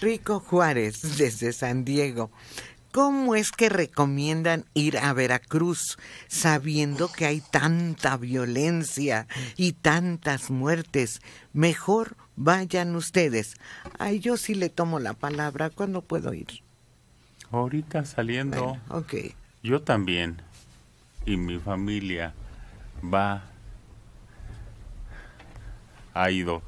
Rico Juárez, desde San Diego. ¿Cómo es que recomiendan ir a Veracruz sabiendo que hay tanta violencia y tantas muertes? Mejor vayan ustedes. Ay, yo sí le tomo la palabra. ¿Cuándo puedo ir? Ahorita saliendo. ok. Yo también y mi familia va ha ido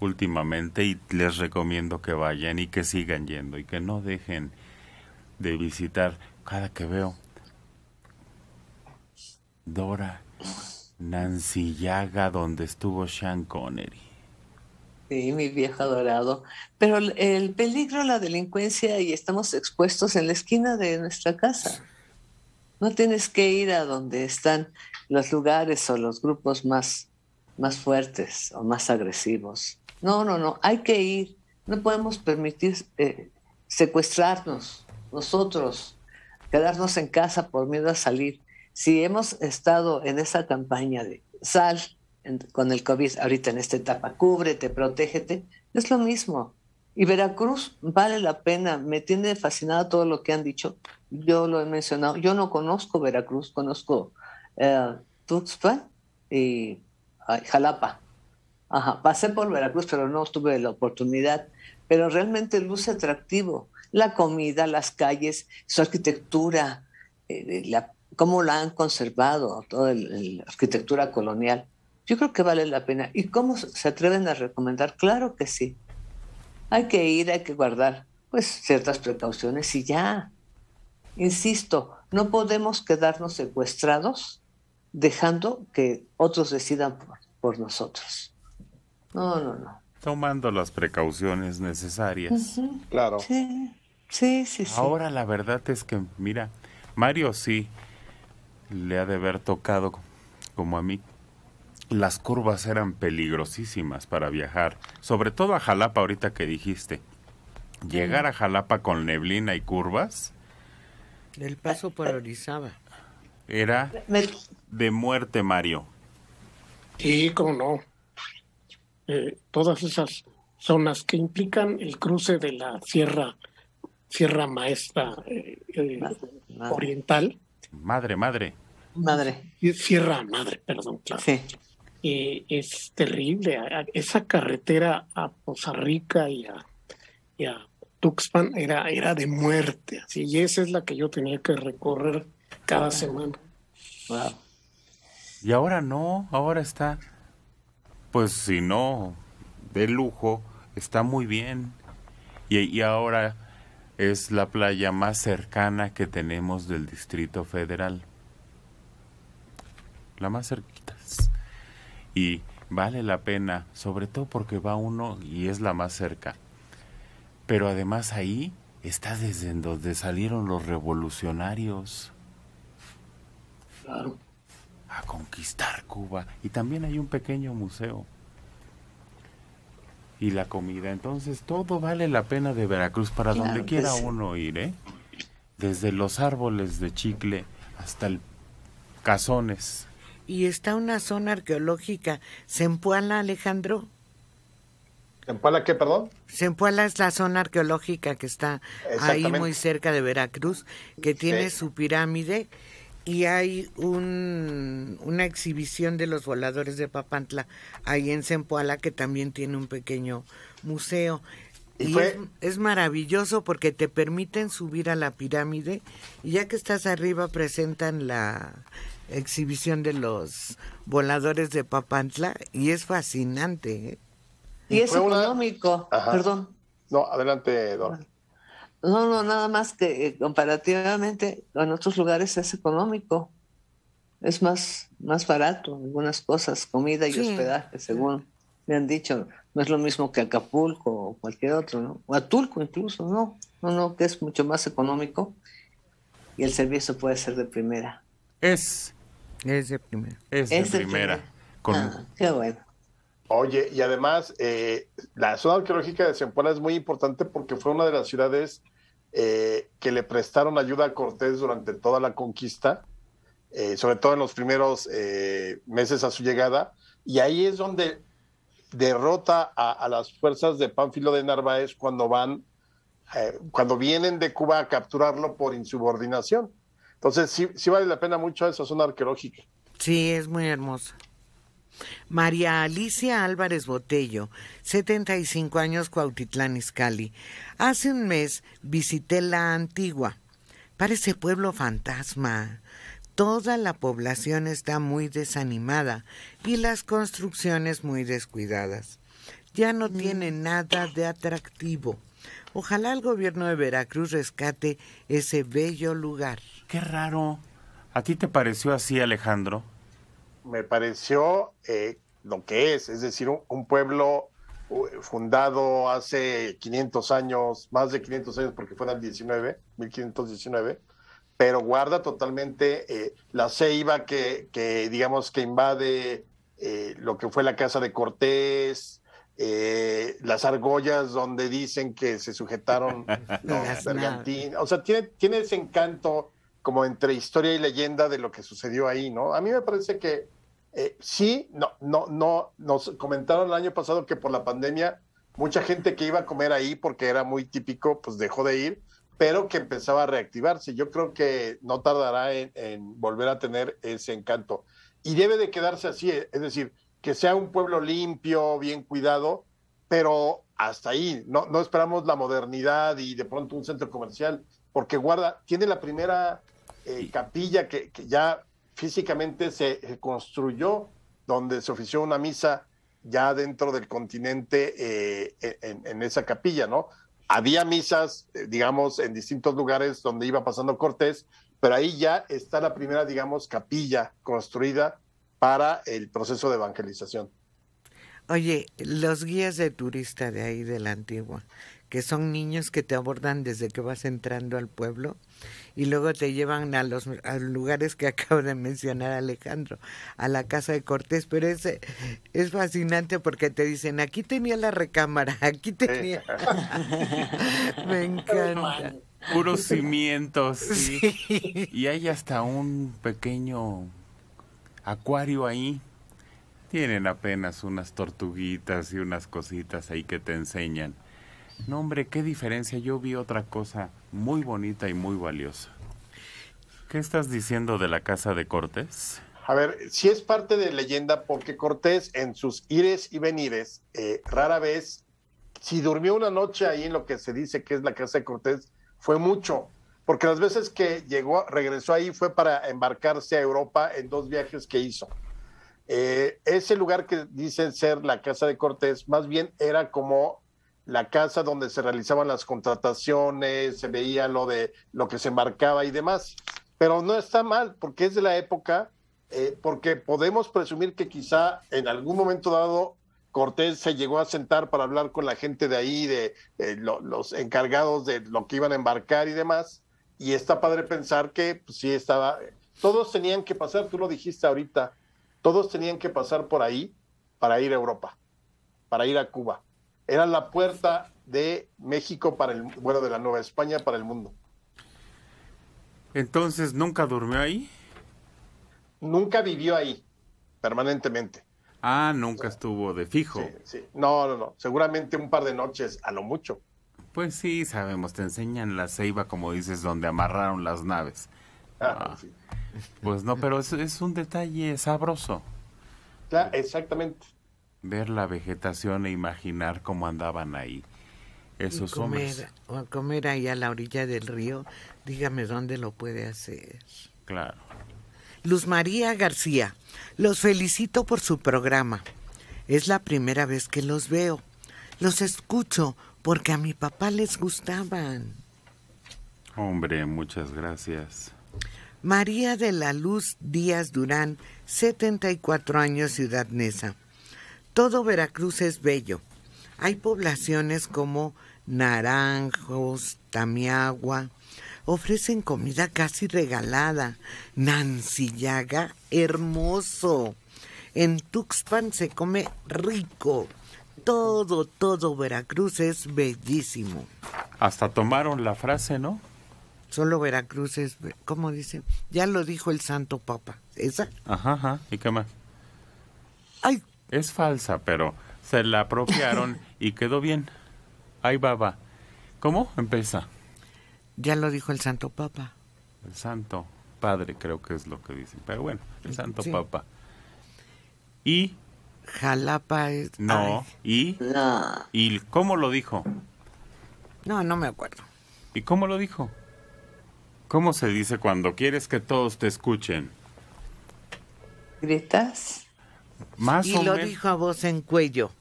últimamente y les recomiendo que vayan y que sigan yendo y que no dejen de visitar cada que veo Dora Nancy Yaga donde estuvo Sean Connery. Sí, mi vieja dorado Pero el peligro, la delincuencia y estamos expuestos en la esquina de nuestra casa. No tienes que ir a donde están los lugares o los grupos más, más fuertes o más agresivos. No, no, no, hay que ir. No podemos permitir eh, secuestrarnos nosotros, quedarnos en casa por miedo a salir. Si hemos estado en esa campaña de sal con el COVID ahorita en esta etapa, cúbrete, protégete, es lo mismo. Y Veracruz vale la pena, me tiene fascinado todo lo que han dicho, yo lo he mencionado, yo no conozco Veracruz, conozco eh, Tuxpan y Jalapa, Ajá, pasé por Veracruz, pero no tuve la oportunidad. Pero realmente luce atractivo. La comida, las calles, su arquitectura, eh, cómo la han conservado, toda la arquitectura colonial. Yo creo que vale la pena. ¿Y cómo se atreven a recomendar? Claro que sí. Hay que ir, hay que guardar pues ciertas precauciones y ya. Insisto, no podemos quedarnos secuestrados dejando que otros decidan por nosotros. No, no, no. Tomando las precauciones necesarias. Claro. Sí. sí, sí, Ahora la verdad es que, mira, Mario sí le ha de haber tocado, como a mí, las curvas eran peligrosísimas para viajar, sobre todo a Jalapa ahorita que dijiste. Llegar a Jalapa con neblina y curvas. El paso por Era de muerte, Mario. Sí, cómo no. Eh, todas esas zonas que implican el cruce de la Sierra, Sierra Maestra eh, eh, Oriental. Madre, madre. Madre. Sierra Madre, perdón, claro. Sí. es terrible. Esa carretera a Poza Rica y a, Tuxpan era, era de muerte, así, y esa es la que yo tenía que recorrer cada semana. Y ahora no, ahora está pues si no, de lujo, está muy bien. Y, ahora es la playa más cercana que tenemos del Distrito Federal. La más cerquita. Y vale la pena, sobre todo porque va uno y es la más cerca. Pero además ahí está desde donde salieron los revolucionarios. Claro conquistar Cuba. Y también hay un pequeño museo. Y la comida. Entonces todo vale la pena de Veracruz para donde quiera uno ir, ¿eh? Desde los árboles de chicle hasta el cazones. Y está una zona arqueológica, Sempuala, Alejandro. ¿Sempuala qué, perdón? Sempuala es la zona arqueológica que está ahí muy cerca de Veracruz, que tiene su pirámide y hay una exhibición de los voladores de Papantla ahí en Zempoala que también tiene un pequeño museo. Y, es, maravilloso porque te permiten subir a la pirámide y ya que estás arriba presentan la exhibición de los voladores de Papantla y es fascinante. ¿eh? Y, es económico. Perdón. No, adelante, Don. No, no, nada más que eh, comparativamente con otros lugares es económico. Es más, más barato algunas cosas, comida y hospedaje, según me han dicho. No es lo mismo que Acapulco o cualquier otro, ¿no? O Atulco incluso, ¿no? No, no, que es mucho más económico y el servicio puede ser de primera. Es. Es de primera. Es de, primera. Ah, qué bueno. Oye, y además, eh, la zona arqueológica de Zempoala es muy importante porque fue una de las ciudades eh, que le prestaron ayuda a Cortés durante toda la conquista, eh, sobre todo en los primeros eh, meses a su llegada, y ahí es donde derrota a, las fuerzas de Pánfilo de Narváez cuando van, cuando vienen de Cuba a capturarlo por insubordinación. Entonces sí, vale la pena mucho esa zona arqueológica. Sí, es muy hermosa. María Alicia Álvarez Botello, 75 años, Cuautitlán Izcalli. Hace un mes visité la Antigua. Parece pueblo fantasma. Toda la población está muy desanimada y las construcciones muy descuidadas. Ya no mm. tiene nada de atractivo. Ojalá el gobierno de Veracruz rescate ese bello lugar. Qué raro. ¿A ti te pareció así, Alejandro? me pareció eh, lo que es, es decir, un, pueblo fundado hace 500 años, más de 500 años porque fue en el 19, 1519, pero guarda totalmente eh, la ceiba que, digamos que invade eh, lo que fue la casa de Cortés, las argollas donde dicen que se sujetaron los argentinos. O sea, tiene ese encanto como entre historia y leyenda de lo que sucedió ahí, ¿no? A mí me parece que eh, sí, no, no, no, nos comentaron el año pasado que por la pandemia mucha gente que iba a comer ahí porque era muy típico, pues dejó de ir, pero que empezaba a reactivarse. Yo creo que no tardará en, volver a tener ese encanto. Y debe de quedarse así, eh, es decir, que sea un pueblo limpio, bien cuidado, pero hasta ahí, no, no esperamos la modernidad y de pronto un centro comercial, porque guarda, tiene la primera eh, capilla que ya físicamente se eh, construyó, donde se ofició una misa ya dentro del continente eh, e, en, en, esa capilla, ¿no? Había misas, eh, digamos, en distintos lugares donde iba pasando Cortés, pero ahí ya está la primera, digamos, capilla construida para el proceso de evangelización. Oye, los guías de turista de ahí de la antigua, que son niños que te abordan desde que vas entrando al pueblo y luego te llevan a los lugares que acaba de mencionar Alejandro, a la casa de Cortés, pero es, es fascinante porque te dicen, aquí tenía la recámara, aquí tenía... Me encanta. Puros cimientos. Y hay hasta un pequeño acuario ahí tienen apenas unas tortuguitas y unas cositas ahí que te enseñan. No, hombre, qué diferencia. Yo vi otra cosa muy bonita y muy valiosa. ¿Qué estás diciendo de la casa de Cortés? A ver, sí es parte de leyenda porque Cortés en sus ires y venires, eh, rara vez, si durmió una noche ahí en lo que se dice que es la casa de Cortés, fue mucho. Porque las veces que llegó, regresó ahí fue para embarcarse a Europa en dos viajes que hizo. Eh, ese lugar que dicen ser la casa de Cortés, más bien era como la casa donde se realizaban las contrataciones, se veía lo de lo que se embarcaba y demás. Pero no está mal, porque es de la época, eh, porque podemos presumir que quizá en algún momento dado Cortés se llegó a sentar para hablar con la gente de ahí, de los encargados de lo que iban a embarcar y demás. Y está padre pensar que pues, sí estaba, todos tenían que pasar, tú lo dijiste ahorita, todos tenían que pasar por ahí para ir a Europa, para ir a Cuba. Era la puerta de México para el, bueno, de la Nueva España para el mundo. Entonces, ¿nunca durmió ahí? Nunca vivió ahí, permanentemente. Ah, nunca estuvo de fijo. Sí, sí. No, no, no. Seguramente un par de noches, a lo mucho. Pues sí, sabemos, te enseñan la ceiba, como dices, donde amarraron las naves. Ah, ah. Pues no, pero es, un detalle sabroso. Claro, exactamente. Ver la vegetación e imaginar cómo andaban ahí esos hombres. O comer ahí a la orilla del río, dígame dónde lo puede hacer. Claro. Luz María García, los felicito por su programa. Es la primera vez que los veo. Los escucho porque a mi papá les gustaban. Hombre, muchas gracias. María de la Luz Díaz Durán, 74 años, Ciudad Todo Veracruz es bello. Hay poblaciones como Naranjos, Tamiagua. Ofrecen comida casi regalada. Nancillaga, hermoso. En Tuxpan se come rico. Todo, todo Veracruz es bellísimo. Hasta tomaron la frase, ¿no? solo Veracruz es, ¿cómo dicen? Ya lo dijo el Santo Papa, ¿esa? Ajá, ajá, ¿y qué más? Ay. Es falsa, pero se la apropiaron y quedó bien. Ay, baba. ¿Cómo? Empieza. Ya lo dijo el Santo Papa. El Santo Padre, creo que es lo que dicen, pero bueno, el Santo Papa. Y... Jalapa es... No, y... No. ¿Y cómo lo dijo? No, no me acuerdo. ¿Y cómo lo dijo? ¿Cómo se dice cuando quieres que todos te escuchen? ¿Gritas? Más y lo dijo a voz en cuello.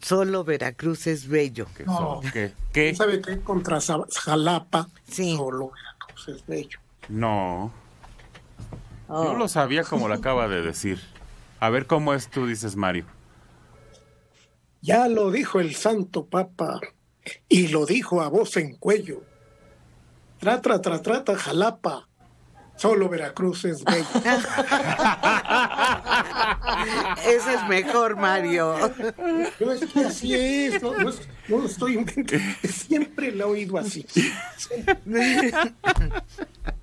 Solo Veracruz es bello. ¿Qué? No. ¿Qué? ¿Sabe qué? Contra Jalapa, solo Veracruz es bello. No. Oh. Yo lo sabía como lo acaba de decir. A ver cómo es tú, dices Mario. Ya lo dijo el Santo Papa y lo dijo a voz en cuello. Tra, tra, tra, tra, Jalapa. Solo Veracruz es bello. Ese es mejor, Mario. No es que así es, no, no, estoy inventando. Siempre lo he oído así.